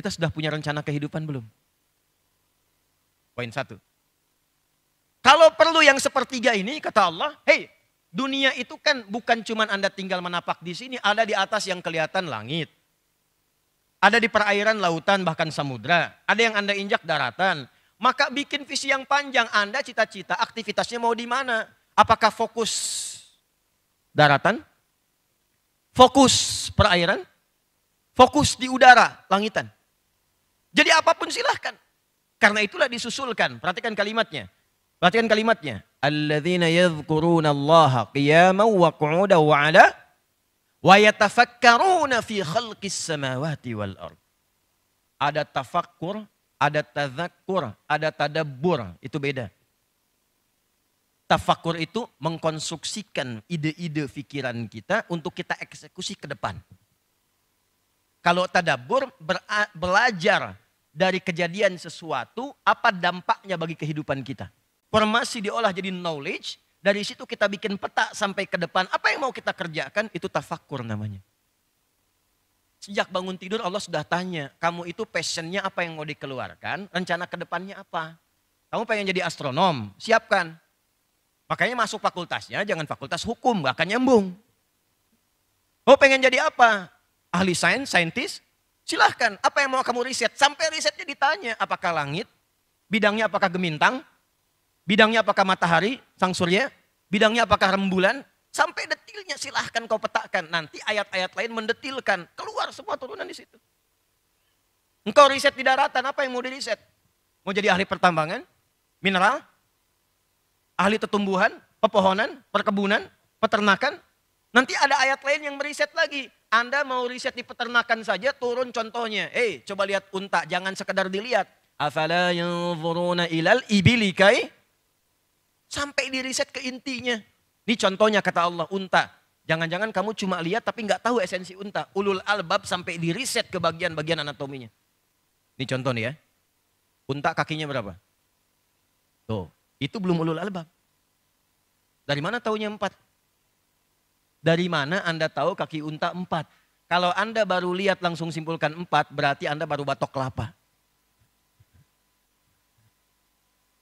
Kita sudah punya rencana kehidupan belum? Poin satu. Kalau perlu yang sepertiga ini, kata Allah, hei, dunia itu kan bukan cuma Anda tinggal menapak di sini, ada di atas yang kelihatan langit. Ada di perairan lautan bahkan samudra. Ada yang Anda injak daratan. Maka bikin visi yang panjang. Anda cita-cita aktivitasnya mau di mana? Apakah fokus daratan? Fokus perairan? Fokus di udara, langitan? Jadi apapun silahkan. Karena itulah disusulkan. Perhatikan kalimatnya. Perhatikan kalimatnya. Alladzina yadhkuruna Allah qiyaman wa qu'udan wa 'ala wa yatafakkaruna fi khalqis samawati wal ard. Ada tafakkur, ada tadzakur, ada tadabbur, itu beda. Tafakkur itu mengkonstruksikan ide-ide pikiran kita untuk kita eksekusi ke depan. Kalau tadabur belajar dari kejadian sesuatu, apa dampaknya bagi kehidupan kita. Formasi diolah jadi knowledge, dari situ kita bikin peta sampai ke depan. Apa yang mau kita kerjakan itu tafakur namanya. Sejak bangun tidur Allah sudah tanya, kamu itu passionnya apa yang mau dikeluarkan, rencana ke depannya apa. Kamu pengen jadi astronom, siapkan. Makanya masuk fakultasnya, jangan fakultas hukum, bahkan nyambung. Oh pengen jadi apa? ahli sains, saintis, silahkan. Apa yang mau kamu riset? Sampai risetnya ditanya, apakah langit? Bidangnya apakah gemintang? Bidangnya apakah matahari, sang surya? Bidangnya apakah rembulan? Sampai detilnya silahkan kau petakan. Nanti ayat-ayat lain mendetilkan. Keluar semua turunan di situ. Engkau riset di daratan, apa yang mau diriset? Mau jadi ahli pertambangan? Mineral? Ahli tetumbuhan? Pepohonan? Perkebunan? Peternakan? Nanti ada ayat lain yang meriset lagi anda mau riset di peternakan saja turun contohnya. Eh, hey, coba lihat unta, jangan sekedar dilihat. Afala yanzuruna ilal ibili kai sampai riset ke intinya. Ini contohnya kata Allah unta. Jangan-jangan kamu cuma lihat tapi nggak tahu esensi unta. Ulul albab sampai di riset ke bagian-bagian anatominya. Ini contoh nih ya. Unta kakinya berapa? Tuh, itu belum ulul albab. Dari mana taunya empat? Dari mana Anda tahu kaki unta empat? Kalau Anda baru lihat langsung simpulkan empat, berarti Anda baru batok kelapa.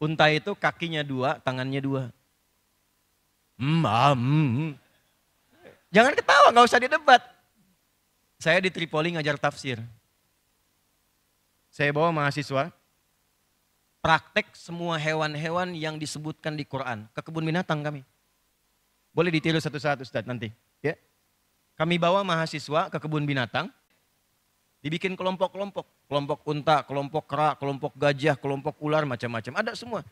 Unta itu kakinya dua, tangannya dua. Mm, Jangan ketawa, nggak usah didebat. Saya di Tripoli ngajar tafsir. Saya bawa mahasiswa, praktek semua hewan-hewan yang disebutkan di Quran ke kebun binatang kami. Boleh ditiru satu-satu Ustaz nanti. Ya. Kami bawa mahasiswa ke kebun binatang. Dibikin kelompok-kelompok. Kelompok unta, kelompok kera, kelompok gajah, kelompok ular, macam-macam. Ada semua.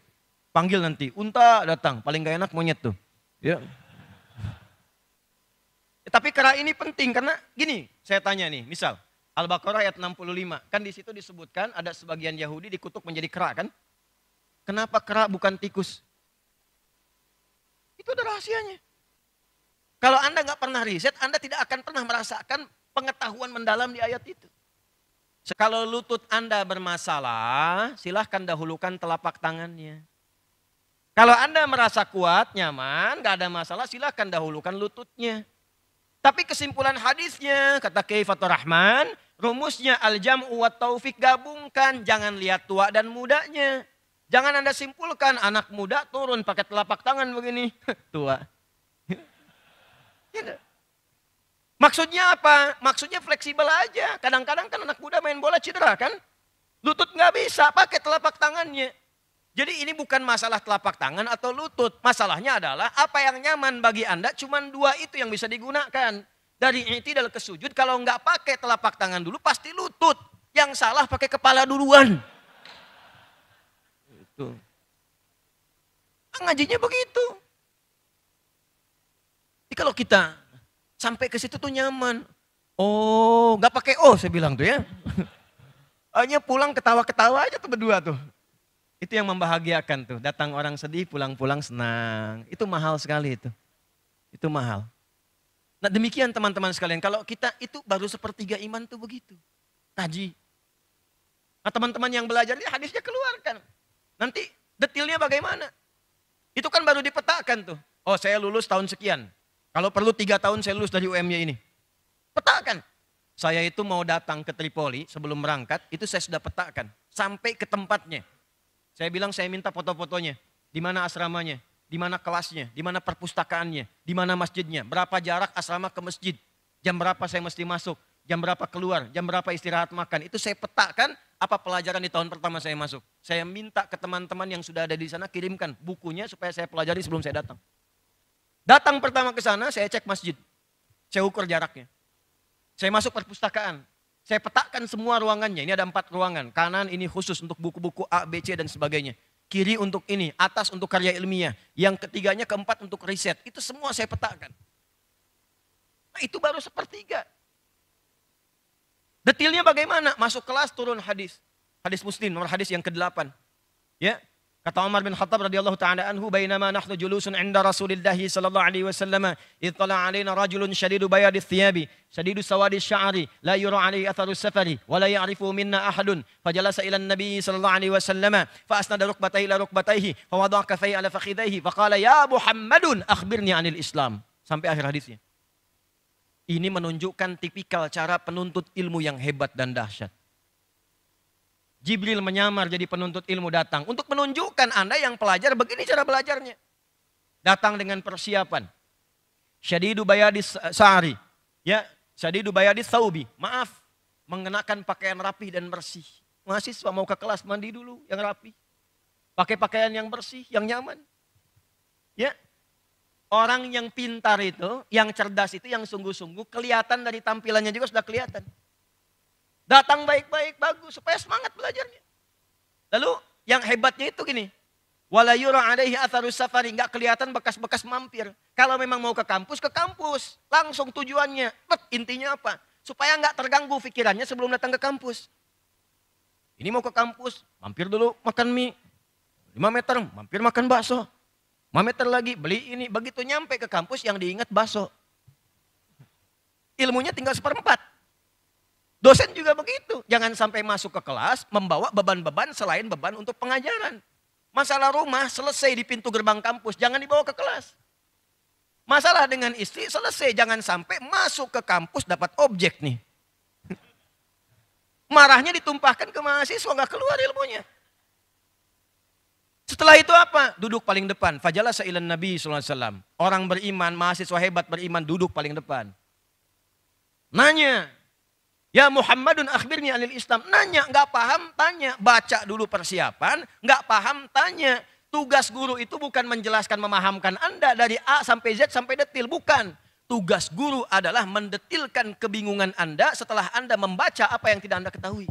Panggil nanti, unta datang. Paling gak enak monyet tuh. Ya. ya tapi kera ini penting karena gini, saya tanya nih, misal Al-Baqarah ayat 65. Kan di situ disebutkan ada sebagian Yahudi dikutuk menjadi kera kan? Kenapa kera bukan tikus? Itu ada rahasianya. Kalau Anda nggak pernah riset, Anda tidak akan pernah merasakan pengetahuan mendalam di ayat itu. Kalau lutut Anda bermasalah, silahkan dahulukan telapak tangannya. Kalau Anda merasa kuat, nyaman, nggak ada masalah, silahkan dahulukan lututnya. Tapi kesimpulan hadisnya, kata Kaifatul Rahman, rumusnya al-jam'u wa taufik gabungkan, jangan lihat tua dan mudanya. Jangan Anda simpulkan anak muda turun pakai telapak tangan begini, tua. Ya, Maksudnya apa? Maksudnya fleksibel aja. Kadang-kadang kan anak muda main bola cedera kan? Lutut nggak bisa, pakai telapak tangannya. Jadi ini bukan masalah telapak tangan atau lutut. Masalahnya adalah apa yang nyaman bagi Anda Cuman dua itu yang bisa digunakan. Dari itidal dalam sujud kalau nggak pakai telapak tangan dulu pasti lutut. Yang salah pakai kepala duluan. Itu. Ngajinya begitu kalau kita sampai ke situ tuh nyaman. Oh, nggak pakai oh saya bilang tuh ya. Hanya pulang ketawa-ketawa aja tuh berdua tuh. Itu yang membahagiakan tuh. Datang orang sedih, pulang-pulang senang. Itu mahal sekali itu. Itu mahal. Nah demikian teman-teman sekalian. Kalau kita itu baru sepertiga iman tuh begitu. Taji. Nah teman-teman yang belajar ini ya hadisnya keluarkan. Nanti detailnya bagaimana? Itu kan baru dipetakan tuh. Oh saya lulus tahun sekian. Kalau perlu tiga tahun saya lulus dari UMY ini. Petakan. Saya itu mau datang ke Tripoli sebelum berangkat, itu saya sudah petakan. Sampai ke tempatnya. Saya bilang saya minta foto-fotonya. Di mana asramanya, di mana kelasnya, di mana perpustakaannya, di mana masjidnya, berapa jarak asrama ke masjid, jam berapa saya mesti masuk, jam berapa keluar, jam berapa istirahat makan. Itu saya petakan apa pelajaran di tahun pertama saya masuk. Saya minta ke teman-teman yang sudah ada di sana kirimkan bukunya supaya saya pelajari sebelum saya datang. Datang pertama ke sana, saya cek masjid. Saya ukur jaraknya. Saya masuk perpustakaan. Saya petakan semua ruangannya. Ini ada empat ruangan. Kanan ini khusus untuk buku-buku A, B, C, dan sebagainya. Kiri untuk ini, atas untuk karya ilmiah. Yang ketiganya keempat untuk riset. Itu semua saya petakan. Nah, itu baru sepertiga. Detilnya bagaimana? Masuk kelas turun hadis. Hadis muslim, nomor hadis yang ke-8. Ya, Kata Umar bin Khattab radhiyallahu taala anhu bainama nahnu julusun 'inda Rasulillah sallallahu alaihi wasallam ittala alaina rajulun shadidu bayadi thiyabi shadidu sawadi sya'ri la yura alaihi atharu safari wa la ya'rifu minna ahadun fajalasa ila an-nabi sallallahu alaihi wasallam fa asnada rukbatayhi ila rukbatayhi fa wada'a kaffayhi ala fakhidayhi fa qala ya Muhammadun akhbirni 'anil Islam sampai akhir hadisnya. Ini menunjukkan tipikal cara penuntut ilmu yang hebat dan dahsyat. Jibril menyamar jadi penuntut ilmu datang untuk menunjukkan Anda yang pelajar begini cara belajarnya. Datang dengan persiapan. Syadidu bayadis sa'ari. Ya, syadidu bayadis saubi. Maaf, mengenakan pakaian rapi dan bersih. Mahasiswa mau ke kelas mandi dulu yang rapi. Pakai pakaian yang bersih, yang nyaman. Ya. Orang yang pintar itu, yang cerdas itu, yang sungguh-sungguh kelihatan dari tampilannya juga sudah kelihatan. Datang baik-baik, bagus. Supaya semangat belajarnya. Lalu yang hebatnya itu gini. Walayura yura alaihi atharus safari. Nggak kelihatan bekas-bekas mampir. Kalau memang mau ke kampus, ke kampus. Langsung tujuannya. Tet, intinya apa? Supaya nggak terganggu pikirannya sebelum datang ke kampus. Ini mau ke kampus, mampir dulu makan mie. 5 meter, mampir makan bakso. 5 meter lagi, beli ini. Begitu nyampe ke kampus yang diingat bakso. Ilmunya tinggal seperempat. Dosen juga begitu. Jangan sampai masuk ke kelas membawa beban-beban selain beban untuk pengajaran. Masalah rumah selesai di pintu gerbang kampus, jangan dibawa ke kelas. Masalah dengan istri selesai, jangan sampai masuk ke kampus dapat objek nih. Marahnya ditumpahkan ke mahasiswa, nggak keluar ilmunya. Setelah itu apa? Duduk paling depan. Fajalah sa'ilan Nabi SAW. Orang beriman, mahasiswa hebat beriman duduk paling depan. Nanya, Ya Muhammadun akhbirni anil Islam. Nanya, nggak paham, tanya. Baca dulu persiapan, nggak paham, tanya. Tugas guru itu bukan menjelaskan, memahamkan Anda dari A sampai Z sampai detil, bukan. Tugas guru adalah mendetilkan kebingungan Anda setelah Anda membaca apa yang tidak Anda ketahui.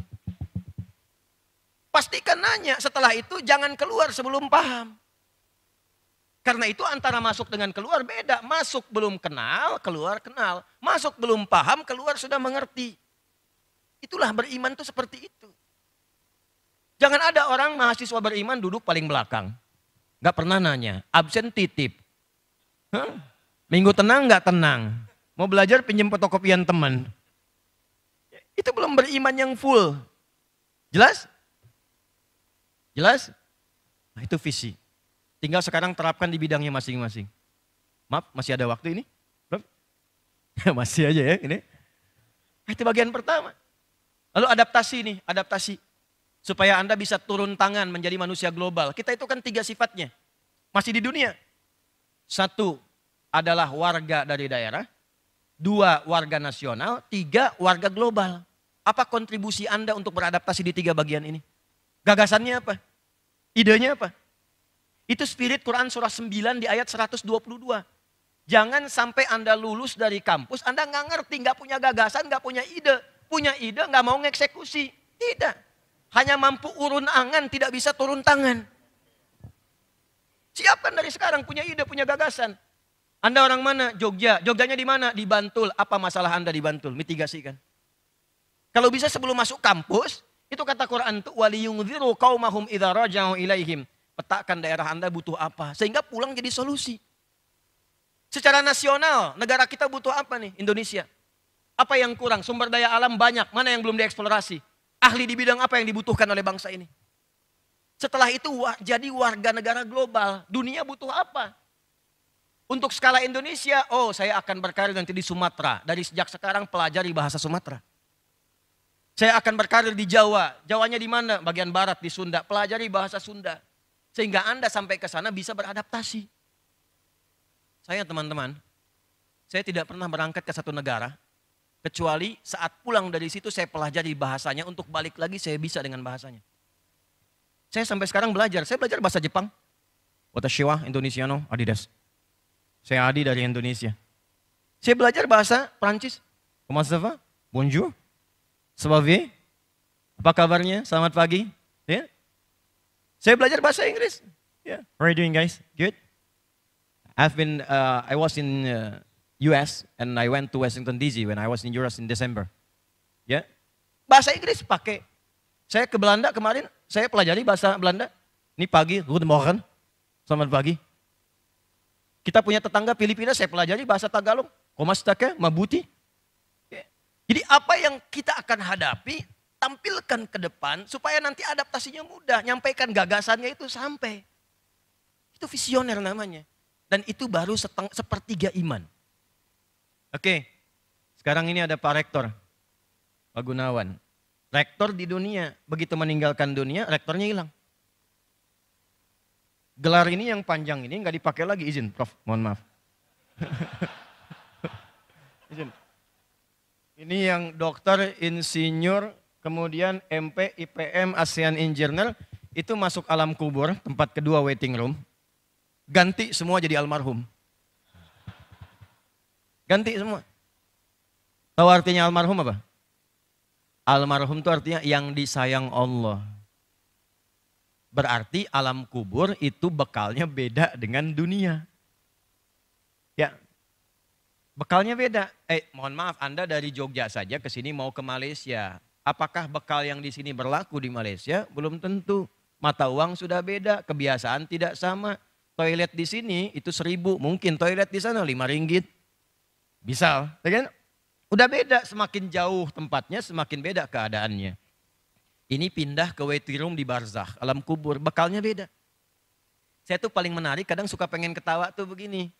Pastikan nanya, setelah itu jangan keluar sebelum paham. Karena itu antara masuk dengan keluar beda. Masuk belum kenal, keluar kenal. Masuk belum paham, keluar sudah mengerti. Itulah beriman itu seperti itu. Jangan ada orang mahasiswa beriman duduk paling belakang. Gak pernah nanya, absen titip. Hah? Minggu tenang gak tenang. Mau belajar pinjam fotokopian teman. Itu belum beriman yang full. Jelas? Jelas? Nah, itu visi. Tinggal sekarang terapkan di bidangnya masing-masing. Maaf, masih ada waktu ini? Masih aja ya ini. Nah, itu bagian pertama. Lalu adaptasi nih, adaptasi. Supaya Anda bisa turun tangan menjadi manusia global. Kita itu kan tiga sifatnya. Masih di dunia. Satu adalah warga dari daerah. Dua warga nasional. Tiga warga global. Apa kontribusi Anda untuk beradaptasi di tiga bagian ini? Gagasannya apa? Idenya apa? Itu spirit Quran surah 9 di ayat 122. Jangan sampai Anda lulus dari kampus, Anda nggak ngerti, nggak punya gagasan, nggak punya ide punya ide nggak mau ngeksekusi. Tidak. Hanya mampu urun angan, tidak bisa turun tangan. Siapkan dari sekarang punya ide, punya gagasan. Anda orang mana? Jogja. Jogjanya di mana? Di Bantul. Apa masalah Anda di Bantul? kan. Kalau bisa sebelum masuk kampus, itu kata Quran itu waliyungziru qaumahum idza raja'u ilaihim. Petakan daerah Anda butuh apa sehingga pulang jadi solusi. Secara nasional, negara kita butuh apa nih? Indonesia. Apa yang kurang? Sumber daya alam banyak, mana yang belum dieksplorasi? Ahli di bidang apa yang dibutuhkan oleh bangsa ini? Setelah itu jadi warga negara global, dunia butuh apa? Untuk skala Indonesia, oh saya akan berkarir nanti di Sumatera. Dari sejak sekarang pelajari bahasa Sumatera. Saya akan berkarir di Jawa. Jawanya di mana? Bagian barat di Sunda. Pelajari bahasa Sunda. Sehingga Anda sampai ke sana bisa beradaptasi. Saya teman-teman, saya tidak pernah berangkat ke satu negara Kecuali saat pulang dari situ saya pelajari bahasanya untuk balik lagi saya bisa dengan bahasanya. Saya sampai sekarang belajar, saya belajar bahasa Jepang. Watashiwa No. Adidas. Saya Adi dari Indonesia. Saya belajar bahasa Prancis. Komasava, bonjour, savave, apa kabarnya, selamat pagi. Ya. Saya belajar bahasa Inggris. Yeah. How are you doing guys? Good? I've been, uh, I was in uh, US and I went to Washington DC when I was in U.S. in December. Ya. Yeah. Bahasa Inggris pakai. Saya ke Belanda kemarin, saya pelajari bahasa Belanda. Ini pagi, good morning. Selamat pagi. Kita punya tetangga Filipina, saya pelajari bahasa Tagalog. Komastake, Mabuti. Ya. Jadi apa yang kita akan hadapi, tampilkan ke depan supaya nanti adaptasinya mudah. Nyampaikan gagasannya itu sampai. Itu visioner namanya. Dan itu baru seteng, sepertiga iman. Oke, sekarang ini ada Pak Rektor, Pak Gunawan. Rektor di dunia, begitu meninggalkan dunia, rektornya hilang. Gelar ini yang panjang ini nggak dipakai lagi izin, Prof. Mohon maaf. izin. Ini yang dokter, insinyur, kemudian MP, IPM, ASEAN Journal itu masuk alam kubur, tempat kedua waiting room. Ganti semua jadi almarhum. Ganti semua. Tahu artinya almarhum apa? Almarhum itu artinya yang disayang Allah. Berarti alam kubur itu bekalnya beda dengan dunia. Ya, bekalnya beda. Eh, mohon maaf, Anda dari Jogja saja ke sini mau ke Malaysia. Apakah bekal yang di sini berlaku di Malaysia? Belum tentu. Mata uang sudah beda, kebiasaan tidak sama. Toilet di sini itu seribu, mungkin toilet di sana lima ringgit. Bisa, ya kan? Udah beda, semakin jauh tempatnya semakin beda keadaannya. Ini pindah ke wetirum di barzah alam kubur, bekalnya beda. Saya tuh paling menarik, kadang suka pengen ketawa tuh begini.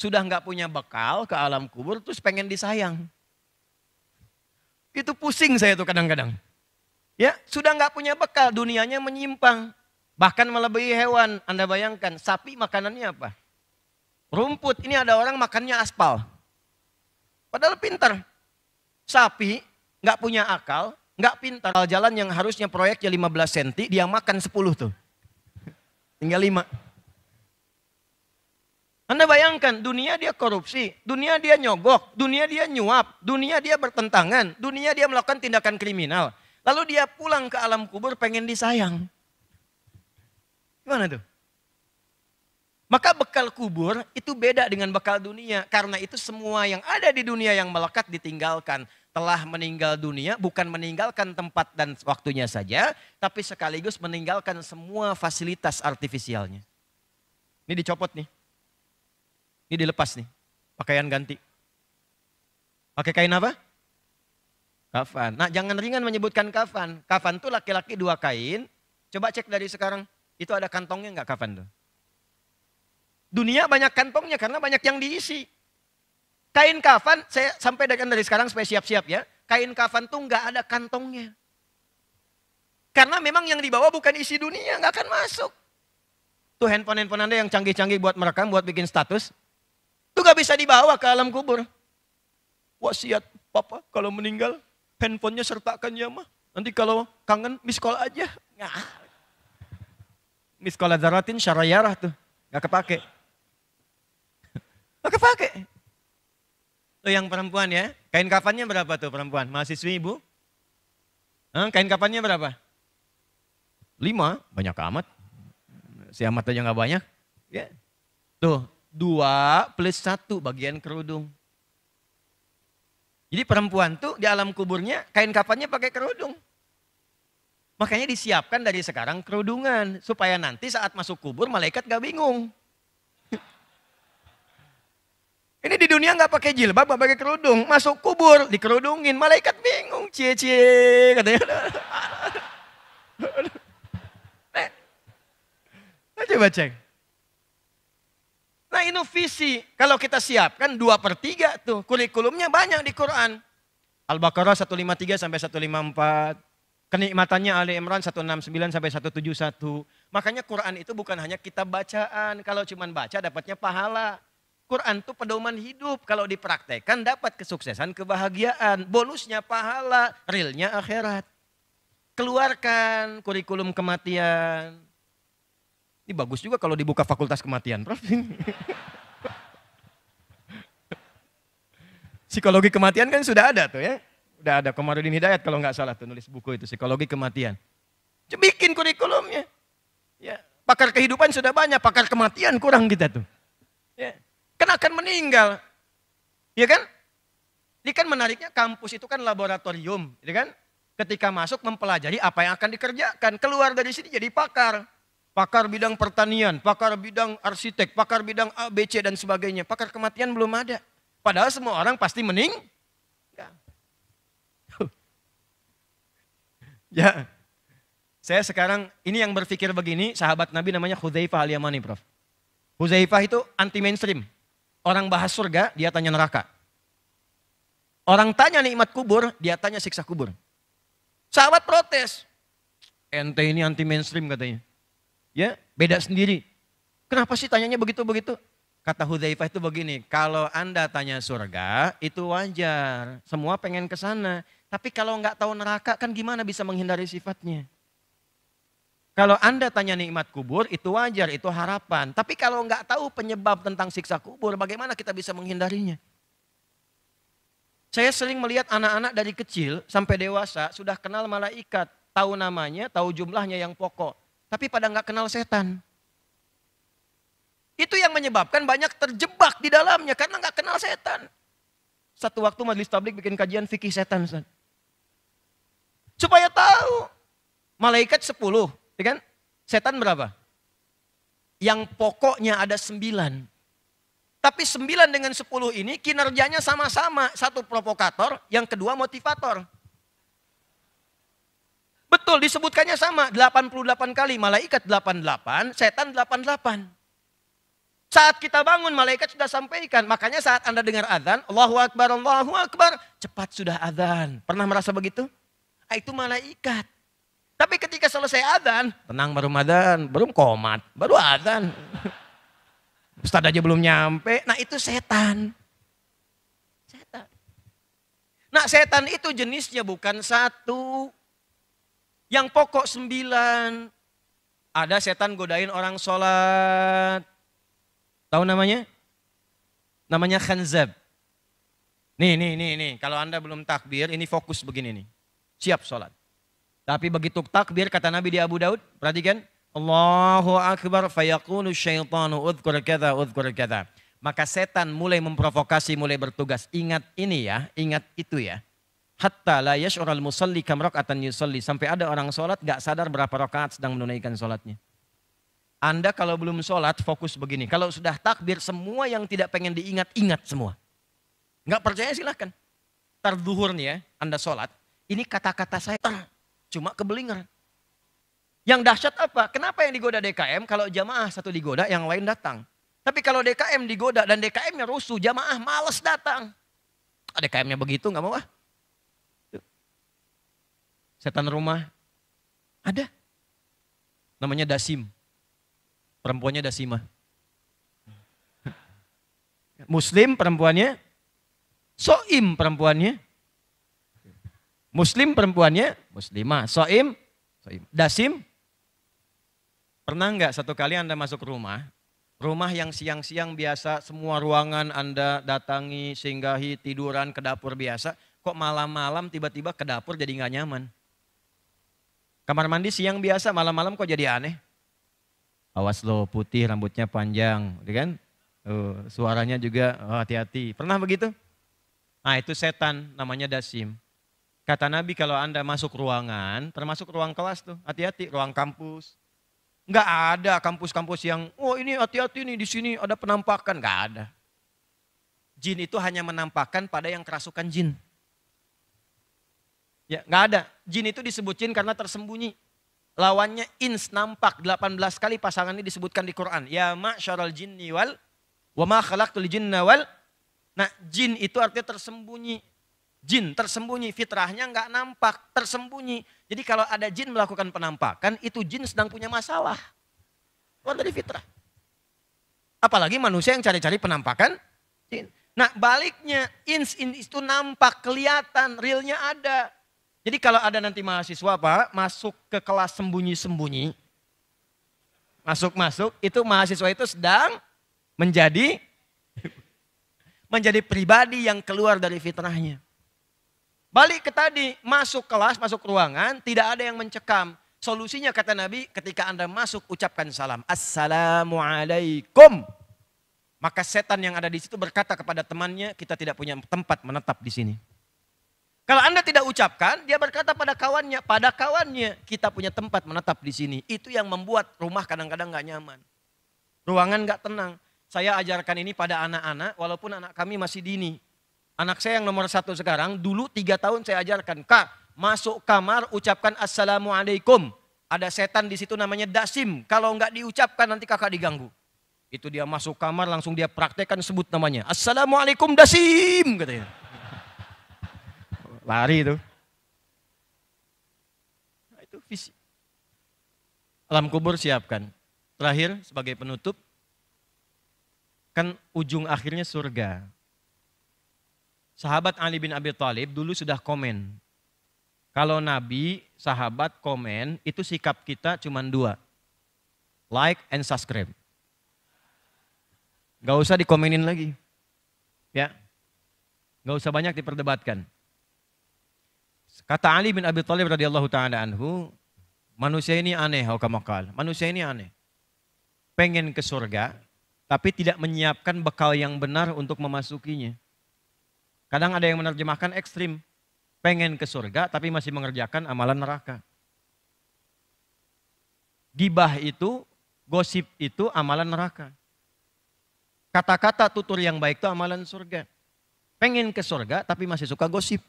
Sudah nggak punya bekal ke alam kubur, terus pengen disayang. Itu pusing saya tuh kadang-kadang. Ya, sudah nggak punya bekal, dunianya menyimpang. Bahkan melebihi hewan. Anda bayangkan, sapi makanannya apa? Rumput, ini ada orang makannya aspal. Padahal pinter. Sapi nggak punya akal, nggak pintar. Jalan yang harusnya proyeknya 15 cm, dia makan 10 tuh. Tinggal 5. Anda bayangkan, dunia dia korupsi, dunia dia nyogok, dunia dia nyuap, dunia dia bertentangan, dunia dia melakukan tindakan kriminal. Lalu dia pulang ke alam kubur pengen disayang. Gimana tuh? Maka bekal kubur itu beda dengan bekal dunia. Karena itu semua yang ada di dunia yang melekat ditinggalkan. Telah meninggal dunia bukan meninggalkan tempat dan waktunya saja. Tapi sekaligus meninggalkan semua fasilitas artifisialnya. Ini dicopot nih. Ini dilepas nih. Pakaian ganti. Pakai kain apa? Kafan. Nah jangan ringan menyebutkan kafan. Kafan tuh laki-laki dua kain. Coba cek dari sekarang. Itu ada kantongnya nggak kafan tuh? Dunia banyak kantongnya karena banyak yang diisi. Kain kafan, saya sampaikan dari sekarang supaya siap-siap ya. Kain kafan tuh nggak ada kantongnya. Karena memang yang dibawa bukan isi dunia, nggak akan masuk. Tuh handphone-handphone Anda yang canggih-canggih buat merekam, buat bikin status. tuh gak bisa dibawa ke alam kubur. Wasiat papa kalau meninggal, handphonenya sertakan ya mah. Nanti kalau kangen, miss call aja. Nggak. Miskol azaratin syarayarah tuh, gak kepake. Maka pakai. Tuh yang perempuan ya. Kain kafannya berapa tuh perempuan? Mahasiswi ibu? Kain kafannya berapa? Lima, banyak amat. Si amat aja nggak banyak. Ya. Tuh, dua plus satu bagian kerudung. Jadi perempuan tuh di alam kuburnya kain kafannya pakai kerudung. Makanya disiapkan dari sekarang kerudungan supaya nanti saat masuk kubur malaikat gak bingung. Ini di dunia nggak pakai jilbab, nggak pakai kerudung, masuk kubur dikerudungin, malaikat bingung, cie cie katanya. nah, coba cek. Nah inovasi, kalau kita siapkan dua per tiga tuh, kurikulumnya banyak di Quran. Al-Baqarah 153 sampai 154, kenikmatannya Ali Imran 169 sampai 171. Makanya Quran itu bukan hanya kita bacaan, kalau cuma baca dapatnya pahala. Quran itu pedoman hidup. Kalau dipraktekkan dapat kesuksesan, kebahagiaan. Bonusnya pahala, realnya akhirat. Keluarkan kurikulum kematian. Ini bagus juga kalau dibuka fakultas kematian, Prof. Psikologi kematian kan sudah ada tuh ya. Udah ada Komarudin Hidayat kalau nggak salah tuh nulis buku itu, Psikologi Kematian. Bikin kurikulumnya. Ya, pakar kehidupan sudah banyak, pakar kematian kurang kita tuh. Ya. Kan akan meninggal. Ya kan? Ini kan menariknya kampus itu kan laboratorium, ya kan? Ketika masuk mempelajari apa yang akan dikerjakan, keluar dari sini jadi pakar. Pakar bidang pertanian, pakar bidang arsitek, pakar bidang ABC dan sebagainya. Pakar kematian belum ada. Padahal semua orang pasti mening. Ya. Saya sekarang ini yang berpikir begini, sahabat Nabi namanya Khuzaifah al-Yamani, Prof. Huzaifah itu anti mainstream. Orang bahas surga, dia tanya neraka. Orang tanya nikmat kubur, dia tanya siksa kubur. Sahabat protes. Ente ini anti mainstream katanya. Ya, beda sendiri. Kenapa sih tanyanya begitu-begitu? Kata Hudzaifah itu begini, kalau Anda tanya surga, itu wajar. Semua pengen ke sana. Tapi kalau nggak tahu neraka kan gimana bisa menghindari sifatnya? Kalau Anda tanya nikmat kubur, itu wajar, itu harapan. Tapi kalau nggak tahu penyebab tentang siksa kubur, bagaimana kita bisa menghindarinya? Saya sering melihat anak-anak dari kecil sampai dewasa sudah kenal malaikat, tahu namanya, tahu jumlahnya yang pokok. Tapi pada nggak kenal setan. Itu yang menyebabkan banyak terjebak di dalamnya karena nggak kenal setan. Satu waktu majelis tablik bikin kajian fikih setan. Supaya tahu malaikat sepuluh. Ya kan? Setan berapa? Yang pokoknya ada sembilan. Tapi sembilan dengan sepuluh ini kinerjanya sama-sama. Satu provokator, yang kedua motivator. Betul disebutkannya sama 88 kali malaikat 88, setan 88. Saat kita bangun malaikat sudah sampaikan. Makanya saat Anda dengar azan, Allahu akbar Allahu akbar, cepat sudah azan. Pernah merasa begitu? Ah, itu malaikat. Tapi ketika selesai adan, tenang baru adzan, belum komat, baru adan. Ustaz aja belum nyampe. Nah itu setan. Setan. Nah setan itu jenisnya bukan satu. Yang pokok sembilan. Ada setan godain orang sholat. Tahu namanya? Namanya khanzab. Nih, nih, nih, nih. Kalau Anda belum takbir, ini fokus begini nih. Siap sholat. Tapi begitu takbir kata Nabi di Abu Daud, perhatikan. Allahu Akbar fayakunu syaitanu udhkur kata udhkur kata. Maka setan mulai memprovokasi, mulai bertugas. Ingat ini ya, ingat itu ya. Hatta la yash'ural musalli kam atan yusalli. Sampai ada orang sholat gak sadar berapa rakaat sedang menunaikan sholatnya. Anda kalau belum sholat fokus begini. Kalau sudah takbir semua yang tidak pengen diingat, ingat semua. Nggak percaya silahkan. Tarduhur nih ya, Anda sholat. Ini kata-kata saya, ter. Cuma kebelingan. Yang dahsyat apa? Kenapa yang digoda DKM kalau jamaah satu digoda yang lain datang? Tapi kalau DKM digoda dan DKM-nya rusuh, jamaah males datang. Ada ah, DKM-nya begitu nggak mau ah? Setan rumah ada. Namanya Dasim. Perempuannya Dasima. Muslim perempuannya. Soim perempuannya. Muslim perempuannya muslimah. Soim, soim. Dasim, pernah nggak satu kali Anda masuk rumah, rumah yang siang-siang biasa semua ruangan Anda datangi, singgahi, tiduran, ke dapur biasa, kok malam-malam tiba-tiba ke dapur jadi nggak nyaman? Kamar mandi siang biasa, malam-malam kok jadi aneh? Awas lo putih, rambutnya panjang, ya kan? Uh, suaranya juga oh, hati-hati. Oh, Pernah begitu? Nah itu setan, namanya Dasim. Kata Nabi kalau Anda masuk ruangan, termasuk ruang kelas tuh, hati-hati, ruang kampus. Enggak ada kampus-kampus yang, oh ini hati-hati nih di sini ada penampakan, enggak ada. Jin itu hanya menampakkan pada yang kerasukan jin. Ya, enggak ada. Jin itu disebut jin karena tersembunyi. Lawannya ins nampak 18 kali pasangan ini disebutkan di Quran. Ya ma'syaral jinni wal wa ma khalaqtul jinna wal. Nah, jin itu artinya tersembunyi Jin tersembunyi, fitrahnya nggak nampak, tersembunyi. Jadi kalau ada jin melakukan penampakan, itu jin sedang punya masalah. luar dari fitrah. Apalagi manusia yang cari-cari penampakan jin. Nah baliknya, ins, in itu nampak, kelihatan, realnya ada. Jadi kalau ada nanti mahasiswa apa masuk ke kelas sembunyi-sembunyi, masuk-masuk, itu mahasiswa itu sedang menjadi menjadi pribadi yang keluar dari fitrahnya. Balik ke tadi, masuk kelas, masuk ruangan, tidak ada yang mencekam. Solusinya kata Nabi, ketika Anda masuk ucapkan salam. Assalamualaikum. Maka setan yang ada di situ berkata kepada temannya, kita tidak punya tempat menetap di sini. Kalau Anda tidak ucapkan, dia berkata pada kawannya, pada kawannya kita punya tempat menetap di sini. Itu yang membuat rumah kadang-kadang nggak nyaman. Ruangan nggak tenang. Saya ajarkan ini pada anak-anak, walaupun anak kami masih dini. Anak saya yang nomor satu sekarang, dulu tiga tahun saya ajarkan, Kak, masuk kamar ucapkan Assalamualaikum. Ada setan di situ namanya Dasim, kalau enggak diucapkan nanti kakak diganggu. Itu dia masuk kamar langsung dia praktekkan sebut namanya. Assalamualaikum Dasim katanya. Lari itu. Nah, itu visi. Alam kubur siapkan. Terakhir sebagai penutup, kan ujung akhirnya surga sahabat Ali bin Abi Thalib dulu sudah komen. Kalau Nabi, sahabat komen, itu sikap kita cuma dua. Like and subscribe. Gak usah dikomenin lagi. Ya. Gak usah banyak diperdebatkan. Kata Ali bin Abi Thalib radhiyallahu taala anhu, manusia ini aneh hukamakal. Oh manusia ini aneh. Pengen ke surga tapi tidak menyiapkan bekal yang benar untuk memasukinya. Kadang ada yang menerjemahkan ekstrim. Pengen ke surga tapi masih mengerjakan amalan neraka. Gibah itu, gosip itu amalan neraka. Kata-kata tutur yang baik itu amalan surga. Pengen ke surga tapi masih suka gosip.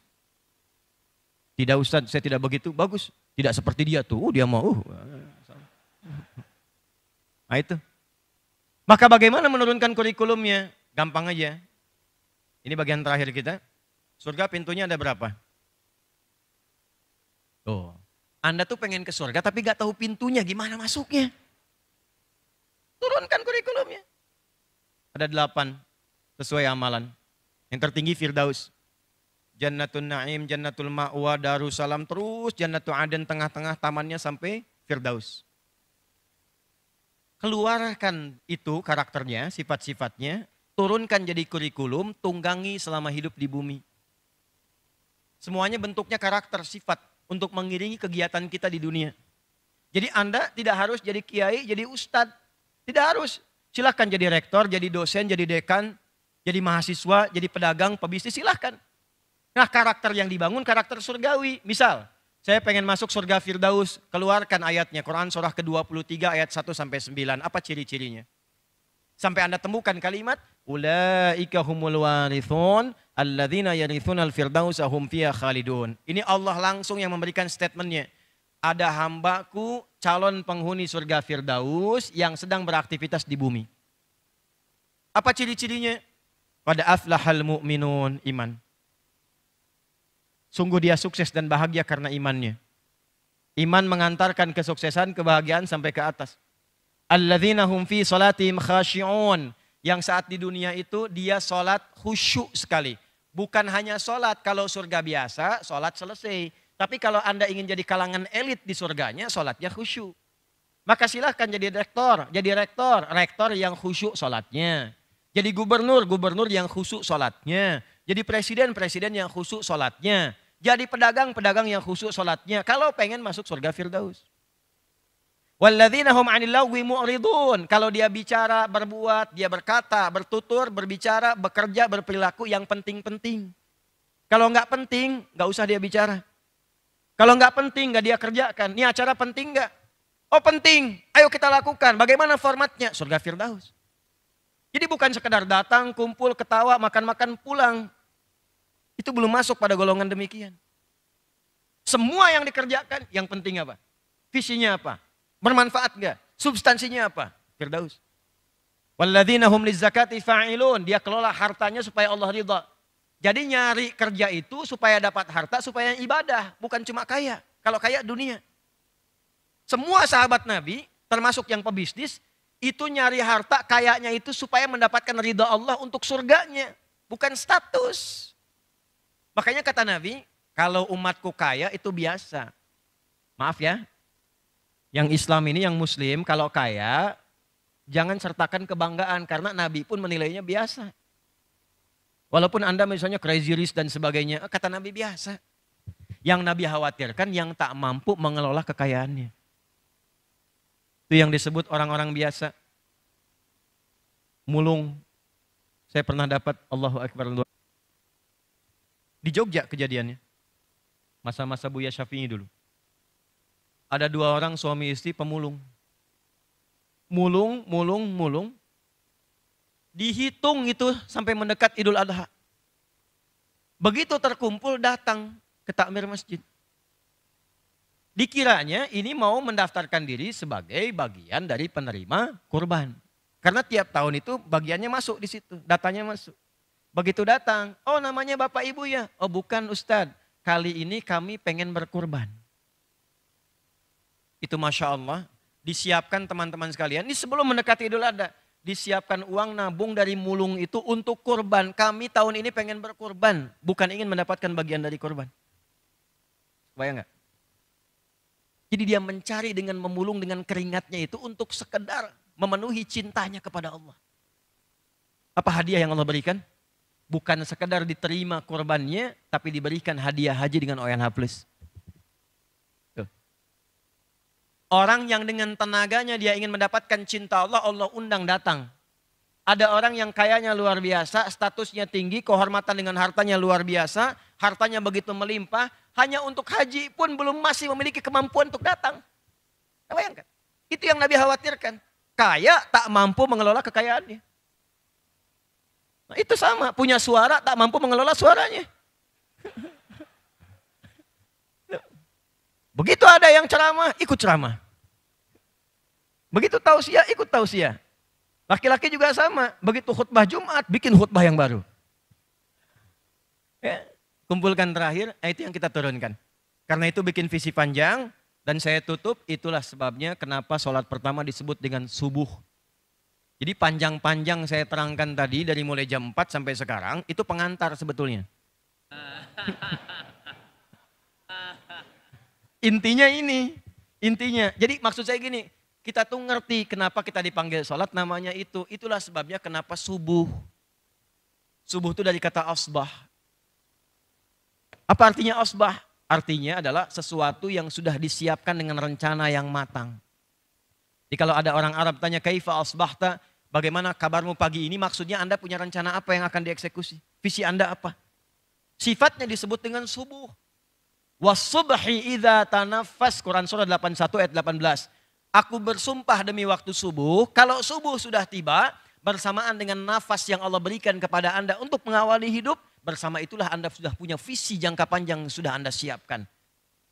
Tidak Ustaz, saya tidak begitu. Bagus. Tidak seperti dia tuh, uh, dia mau. Uh. Nah itu. Maka bagaimana menurunkan kurikulumnya? Gampang aja. Ini bagian terakhir kita. Surga pintunya ada berapa? Tuh. Anda tuh pengen ke surga tapi gak tahu pintunya gimana masuknya. Turunkan kurikulumnya. Ada delapan sesuai amalan. Yang tertinggi Firdaus. Jannatul Naim, Jannatul Ma'wa, Darussalam terus Jannatul Aden tengah-tengah tamannya sampai Firdaus. Keluarkan itu karakternya, sifat-sifatnya, turunkan jadi kurikulum, tunggangi selama hidup di bumi. Semuanya bentuknya karakter, sifat untuk mengiringi kegiatan kita di dunia. Jadi Anda tidak harus jadi kiai, jadi ustadz. Tidak harus. Silahkan jadi rektor, jadi dosen, jadi dekan, jadi mahasiswa, jadi pedagang, pebisnis, silahkan. Nah karakter yang dibangun karakter surgawi. Misal, saya pengen masuk surga Firdaus, keluarkan ayatnya. Quran surah ke-23 ayat 1 9. Apa ciri-cirinya? Sampai Anda temukan kalimat Ulaika humul warithun alladzina yarithunal firdausa hum fiha khalidun. Ini Allah langsung yang memberikan statementnya. Ada hambaku calon penghuni surga Firdaus yang sedang beraktivitas di bumi. Apa ciri-cirinya? Pada aflahal mu'minun iman. Sungguh dia sukses dan bahagia karena imannya. Iman mengantarkan kesuksesan, kebahagiaan sampai ke atas. Alladzina hum fi salatihim khashi'un yang saat di dunia itu dia sholat khusyuk sekali. Bukan hanya sholat, kalau surga biasa sholat selesai. Tapi kalau Anda ingin jadi kalangan elit di surganya sholatnya khusyuk. Maka silahkan jadi rektor, jadi rektor, rektor yang khusyuk sholatnya. Jadi gubernur, gubernur yang khusyuk sholatnya. Jadi presiden, presiden yang khusyuk sholatnya. Jadi pedagang, pedagang yang khusyuk sholatnya. Kalau pengen masuk surga Firdaus. Walladzina 'anil wimu mu'ridun. Kalau dia bicara, berbuat, dia berkata, bertutur, berbicara, bekerja, berperilaku yang penting-penting. Kalau nggak penting, nggak usah dia bicara. Kalau nggak penting, nggak dia kerjakan. Ini acara penting nggak? Oh penting, ayo kita lakukan. Bagaimana formatnya? Surga Firdaus. Jadi bukan sekedar datang, kumpul, ketawa, makan-makan, pulang. Itu belum masuk pada golongan demikian. Semua yang dikerjakan, yang penting apa? Visinya apa? Bermanfaat enggak? Substansinya apa? Firdaus. Walladzina hum lizakati fa'ilun. Dia kelola hartanya supaya Allah ridha. Jadi nyari kerja itu supaya dapat harta, supaya ibadah. Bukan cuma kaya. Kalau kaya dunia. Semua sahabat Nabi, termasuk yang pebisnis, itu nyari harta kayaknya itu supaya mendapatkan ridha Allah untuk surganya. Bukan status. Makanya kata Nabi, kalau umatku kaya itu biasa. Maaf ya, yang Islam ini, yang Muslim, kalau kaya jangan sertakan kebanggaan karena Nabi pun menilainya biasa. Walaupun Anda misalnya crazy rich dan sebagainya, eh, kata Nabi biasa. Yang Nabi khawatirkan yang tak mampu mengelola kekayaannya. Itu yang disebut orang-orang biasa. Mulung. Saya pernah dapat Allahu Akbar. Di Jogja kejadiannya. Masa-masa Buya Syafi'i dulu ada dua orang suami istri pemulung. Mulung, mulung, mulung. Dihitung itu sampai mendekat Idul Adha. Begitu terkumpul datang ke takmir masjid. Dikiranya ini mau mendaftarkan diri sebagai bagian dari penerima kurban. Karena tiap tahun itu bagiannya masuk di situ, datanya masuk. Begitu datang, oh namanya Bapak Ibu ya? Oh bukan Ustadz, kali ini kami pengen berkurban. Itu Masya Allah. Disiapkan teman-teman sekalian. Ini sebelum mendekati idul adha. Disiapkan uang nabung dari mulung itu untuk kurban. Kami tahun ini pengen berkurban. Bukan ingin mendapatkan bagian dari kurban. Bayang nggak? Jadi dia mencari dengan memulung dengan keringatnya itu untuk sekedar memenuhi cintanya kepada Allah. Apa hadiah yang Allah berikan? Bukan sekedar diterima korbannya, tapi diberikan hadiah haji dengan ONH+. Orang yang dengan tenaganya dia ingin mendapatkan cinta Allah, Allah undang datang. Ada orang yang kayanya luar biasa, statusnya tinggi, kehormatan dengan hartanya luar biasa, hartanya begitu melimpah, hanya untuk haji pun belum masih memiliki kemampuan untuk datang. Nah, bayangkan, itu yang Nabi khawatirkan. Kaya tak mampu mengelola kekayaannya. Nah, itu sama, punya suara tak mampu mengelola suaranya. Begitu ada yang ceramah, ikut ceramah. Begitu tausiah, ikut tausiah. Laki-laki juga sama. Begitu khutbah Jumat, bikin khutbah yang baru. Ya, kumpulkan terakhir, eh, itu yang kita turunkan. Karena itu bikin visi panjang, dan saya tutup, itulah sebabnya kenapa sholat pertama disebut dengan subuh. Jadi panjang-panjang saya terangkan tadi dari mulai jam 4 sampai sekarang, itu pengantar sebetulnya. Intinya ini, intinya. Jadi maksud saya gini, kita tuh ngerti kenapa kita dipanggil sholat namanya itu. Itulah sebabnya kenapa subuh. Subuh itu dari kata asbah. Apa artinya asbah? Artinya adalah sesuatu yang sudah disiapkan dengan rencana yang matang. Jadi kalau ada orang Arab tanya kaifa asbahta, bagaimana kabarmu pagi ini? Maksudnya Anda punya rencana apa yang akan dieksekusi? Visi Anda apa? Sifatnya disebut dengan subuh. Wasubhi idha tanafas Quran surah 81 ayat 18. Aku bersumpah demi waktu subuh, kalau subuh sudah tiba bersamaan dengan nafas yang Allah berikan kepada Anda untuk mengawali hidup, bersama itulah Anda sudah punya visi jangka panjang sudah Anda siapkan.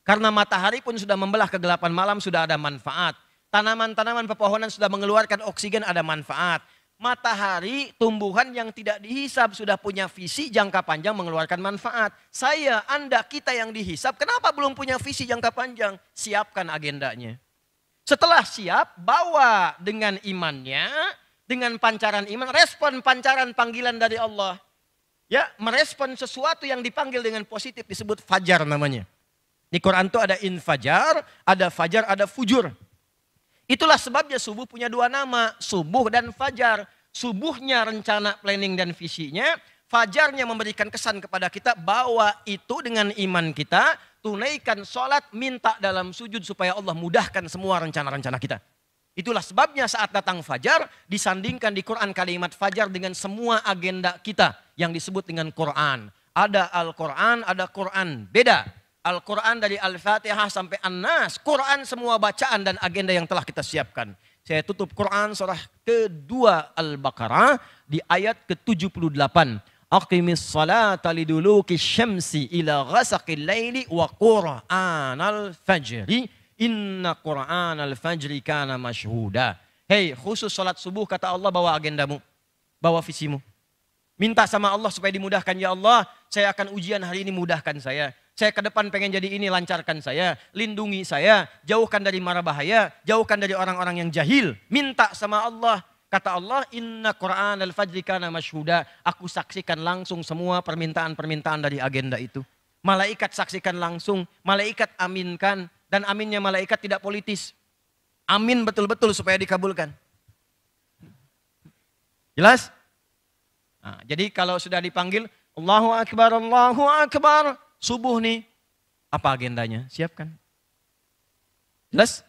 Karena matahari pun sudah membelah kegelapan malam sudah ada manfaat. Tanaman-tanaman pepohonan sudah mengeluarkan oksigen ada manfaat. Matahari tumbuhan yang tidak dihisap sudah punya visi jangka panjang mengeluarkan manfaat. Saya, Anda, kita yang dihisap kenapa belum punya visi jangka panjang? Siapkan agendanya. Setelah siap, bawa dengan imannya, dengan pancaran iman, respon pancaran panggilan dari Allah. Ya, merespon sesuatu yang dipanggil dengan positif disebut fajar namanya. Di Quran itu ada infajar, ada fajar, ada fujur. Itulah sebabnya subuh punya dua nama, subuh dan fajar. Subuhnya rencana planning dan visinya, fajarnya memberikan kesan kepada kita bahwa itu dengan iman kita, tunaikan sholat, minta dalam sujud supaya Allah mudahkan semua rencana-rencana kita. Itulah sebabnya saat datang fajar disandingkan di Quran kalimat fajar dengan semua agenda kita yang disebut dengan Quran. Ada Al-Quran, ada Quran, beda. Al-Quran dari Al-Fatihah sampai An-Nas. Quran semua bacaan dan agenda yang telah kita siapkan. Saya tutup Quran surah kedua Al-Baqarah di ayat ke-78. Aqimis salata liduluki syamsi ila ghasaqil laili wa Quran al fajri. Inna Quran al fajri kana mashhuda. Hei khusus salat subuh kata Allah bawa agendamu. Bawa visimu. Minta sama Allah supaya dimudahkan. Ya Allah saya akan ujian hari ini mudahkan saya. Saya ke depan pengen jadi ini, lancarkan saya, lindungi saya, jauhkan dari mara bahaya, jauhkan dari orang-orang yang jahil. Minta sama Allah, Kata Allah, inna Quran al-fajri kana mashhuda. Aku saksikan langsung semua permintaan-permintaan dari agenda itu. Malaikat saksikan langsung, malaikat aminkan. Dan aminnya malaikat tidak politis. Amin betul-betul supaya dikabulkan. Jelas? Nah, jadi kalau sudah dipanggil, Allahu Akbar, Allahu Akbar. Subuh nih, apa agendanya? Siapkan. Jelas?